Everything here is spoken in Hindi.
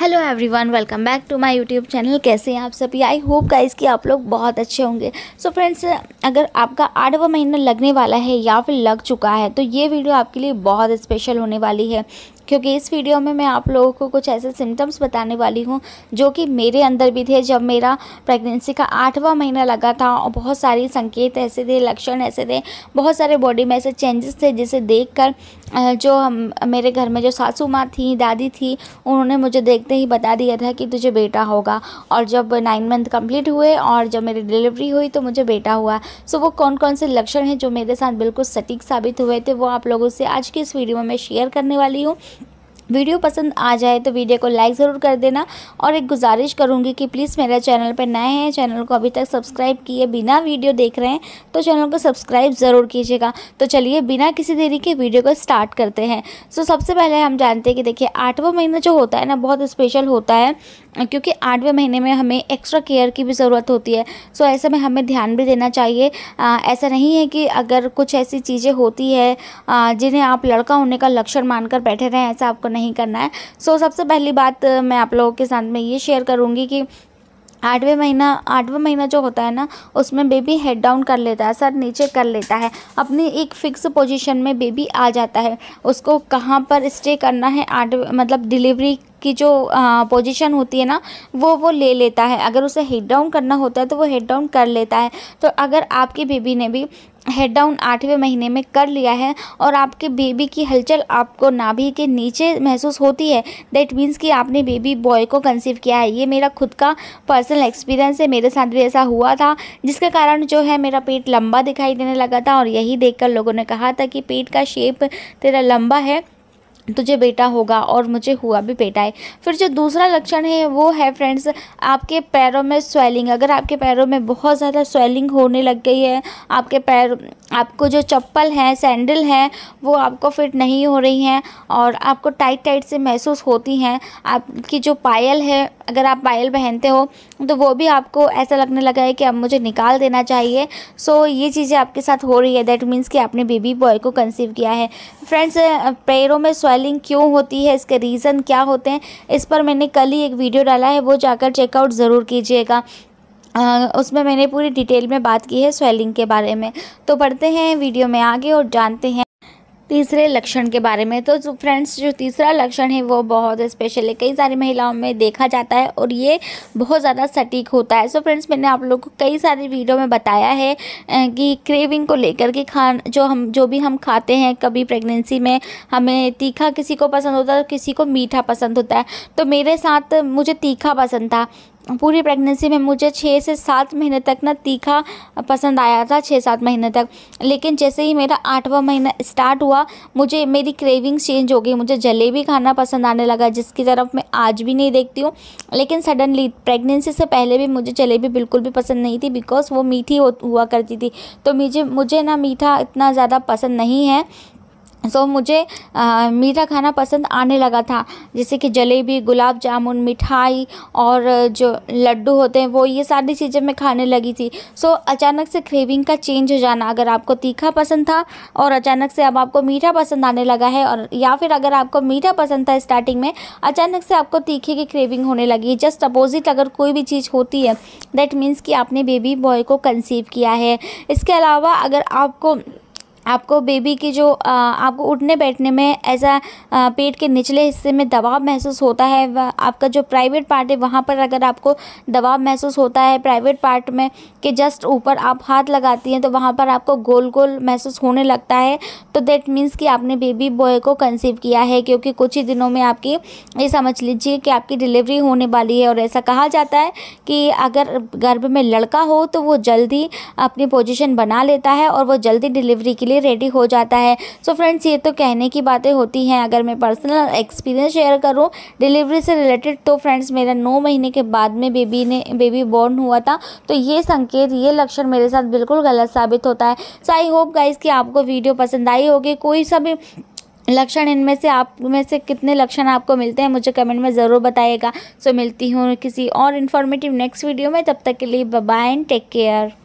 hello everyone welcome back to my YouTube channel कैसे हैं आप सभी आई होप गाइस कि आप लोग बहुत अच्छे होंगे सो so फ्रेंड्स अगर आपका आठवां महीना लगने वाला है या फिर लग चुका है तो ये वीडियो आपके लिए बहुत स्पेशल होने वाली है क्योंकि इस वीडियो में मैं आप लोगों को कुछ ऐसे सिम्टम्स बताने वाली हूँ जो कि मेरे अंदर भी थे जब मेरा प्रेगनेंसी का आठवां महीना लगा था और बहुत सारे संकेत ऐसे थे लक्षण ऐसे थे बहुत सारे बॉडी में ऐसे चेंजेस थे जिसे देख कर जो हम मेरे घर में जो सासू माँ थी दादी थी उन्होंने मुझे देखते ही बता दिया था कि तुझे बेटा होगा और जब नाइन मंथ कम्प्लीट हुए और जब मेरी डिलीवरी हुई तो मुझे बेटा हुआ सो वो कौन कौन से लक्षण हैं जो मेरे साथ बिल्कुल सटीक साबित हुए थे वो आप लोगों से आज की इस वीडियो में शेयर करने वाली हूँ वीडियो पसंद आ जाए तो वीडियो को लाइक ज़रूर कर देना और एक गुजारिश करूँगी कि प्लीज़ मेरे चैनल पर नए हैं चैनल को अभी तक सब्सक्राइब किए बिना वीडियो देख रहे हैं तो चैनल को सब्सक्राइब ज़रूर कीजिएगा तो चलिए बिना किसी देरी के वीडियो को स्टार्ट करते हैं सो तो सबसे पहले हम जानते हैं कि देखिए आठवां महीना जो होता है ना बहुत स्पेशल होता है क्योंकि आठवें महीने में हमें एक्स्ट्रा केयर की भी ज़रूरत होती है सो ऐसे में हमें ध्यान भी देना चाहिए आ, ऐसा नहीं है कि अगर कुछ ऐसी चीज़ें होती है जिन्हें आप लड़का होने का लक्षण मानकर बैठे रहें ऐसा आपको नहीं नहीं करना है सो so, सबसे पहली बात मैं आप लोगों के साथ में ये शेयर करूँगी कि आठवें महीना आठवां महीना जो होता है ना उसमें बेबी हेड डाउन कर लेता है सर नीचे कर लेता है अपनी एक फिक्स पोजीशन में बेबी आ जाता है उसको कहाँ पर स्टे करना है आठ मतलब डिलीवरी की जो पोजीशन होती है ना वो वो ले लेता है अगर उसे हेड डाउन करना होता है तो वो हेड डाउन कर लेता है तो अगर आपकी बेबी ने भी हेड डाउन आठवें महीने में कर लिया है और आपके बेबी की हलचल आपको नाभि के नीचे महसूस होती है दैट मीन्स कि आपने बेबी बॉय को कंसीव किया है ये मेरा खुद का पर्सनल एक्सपीरियंस है मेरे साथ भी ऐसा हुआ था जिसके कारण जो है मेरा पेट लंबा दिखाई देने लगा था और यही देखकर लोगों ने कहा था कि पेट का शेप तेरा लंबा है तुझे बेटा होगा और मुझे हुआ भी बेटा है फिर जो दूसरा लक्षण है वो है फ्रेंड्स आपके पैरों में स्वेलिंग अगर आपके पैरों में बहुत ज़्यादा स्वेलिंग होने लग गई है आपके पैर आपको जो चप्पल है सैंडल है वो आपको फिट नहीं हो रही हैं और आपको टाइट टाइट से महसूस होती हैं आपकी जो पायल है अगर आप पायल पहनते हो तो वो भी आपको ऐसा लगने लगा है कि अब मुझे निकाल देना चाहिए सो ये चीज़ें आपके साथ हो रही है दैट मीन्स कि आपने बेबी बॉय को कंसीव किया है फ्रेंड्स पैरों में स्वेलिंग क्यों होती है इसके रीज़न क्या होते हैं इस पर मैंने कल ही एक वीडियो डाला है वो जाकर चेकआउट ज़रूर कीजिएगा उसमें मैंने पूरी डिटेल में बात की है स्वेलिंग के बारे में तो पढ़ते हैं वीडियो में आगे और जानते हैं तीसरे लक्षण के बारे में तो फ्रेंड्स जो तीसरा लक्षण है वो बहुत स्पेशल है कई सारी महिलाओं में देखा जाता है और ये बहुत ज़्यादा सटीक होता है सो so फ्रेंड्स मैंने आप लोग को कई सारी वीडियो में बताया है कि क्रेविंग को लेकर के खान जो हम जो भी हम खाते हैं कभी प्रेगनेंसी में हमें तीखा किसी को पसंद होता है तो किसी को मीठा पसंद होता है तो मेरे साथ मुझे तीखा पसंद था पूरी प्रेगनेंसी में मुझे छः से सात महीने तक ना तीखा पसंद आया था छः सात महीने तक लेकिन जैसे ही मेरा आठवां महीना स्टार्ट हुआ मुझे मेरी क्रेविंग्स चेंज हो गई मुझे जलेबी खाना पसंद आने लगा जिसकी तरफ मैं आज भी नहीं देखती हूँ लेकिन सडनली प्रेगनेंसी से पहले भी मुझे जलेबी बिल्कुल भी पसंद नहीं थी बिकॉज वो मीठी हुआ करती थी तो मुझे मुझे ना मीठा इतना ज़्यादा पसंद नहीं है सो तो so, मुझे आ, मीठा खाना पसंद आने लगा था जैसे कि जलेबी गुलाब जामुन मिठाई और जो लड्डू होते हैं वो ये सारी चीज़ें मैं खाने लगी थी सो so, अचानक से क्रेविंग का चेंज हो जाना अगर आपको तीखा पसंद था और अचानक से अब आपको मीठा पसंद आने लगा है और या फिर अगर आपको मीठा पसंद था स्टार्टिंग में अचानक से आपको तीखे की क्रेविंग होने लगी जस्ट अपोजिट अगर कोई भी चीज़ होती है दैट मीन्स कि आपने बेबी बॉय को कंसीव किया है इसके अलावा अगर आपको आपको बेबी की जो आपको उठने बैठने में ऐसा पेट के निचले हिस्से में दबाव महसूस होता है आपका जो प्राइवेट पार्ट है वहाँ पर अगर आपको दबाव महसूस होता है प्राइवेट पार्ट में कि जस्ट ऊपर आप हाथ लगाती हैं तो वहाँ पर आपको गोल गोल महसूस होने लगता है तो देट मीन्स कि आपने बेबी बॉय को कंसीव किया है क्योंकि कुछ ही दिनों में आपकी ये समझ लीजिए कि आपकी डिलीवरी होने वाली है और ऐसा कहा जाता है कि अगर गर्भ में लड़का हो तो वो जल्दी अपनी पोजिशन बना लेता है और वो जल्दी डिलीवरी के लिए लिए रेडी हो जाता है सो so फ्रेंड्स ये तो कहने की बातें होती हैं अगर मैं पर्सनल एक्सपीरियंस शेयर करूँ डिलीवरी से रिलेटेड तो फ्रेंड्स मेरा नौ महीने के बाद में बेबी ने बेबी बॉर्न हुआ था तो ये संकेत ये लक्षण मेरे साथ बिल्कुल गलत साबित होता है सो आई होप गाइज कि आपको वीडियो पसंद आई होगी कोई सा भी लक्षण इनमें से आप में से कितने लक्षण आपको मिलते हैं मुझे कमेंट में ज़रूर बताइएगा सो मिलती हूँ किसी और इन्फॉर्मेटिव नेक्स्ट वीडियो में तब तक के लिए बाय एंड टेक केयर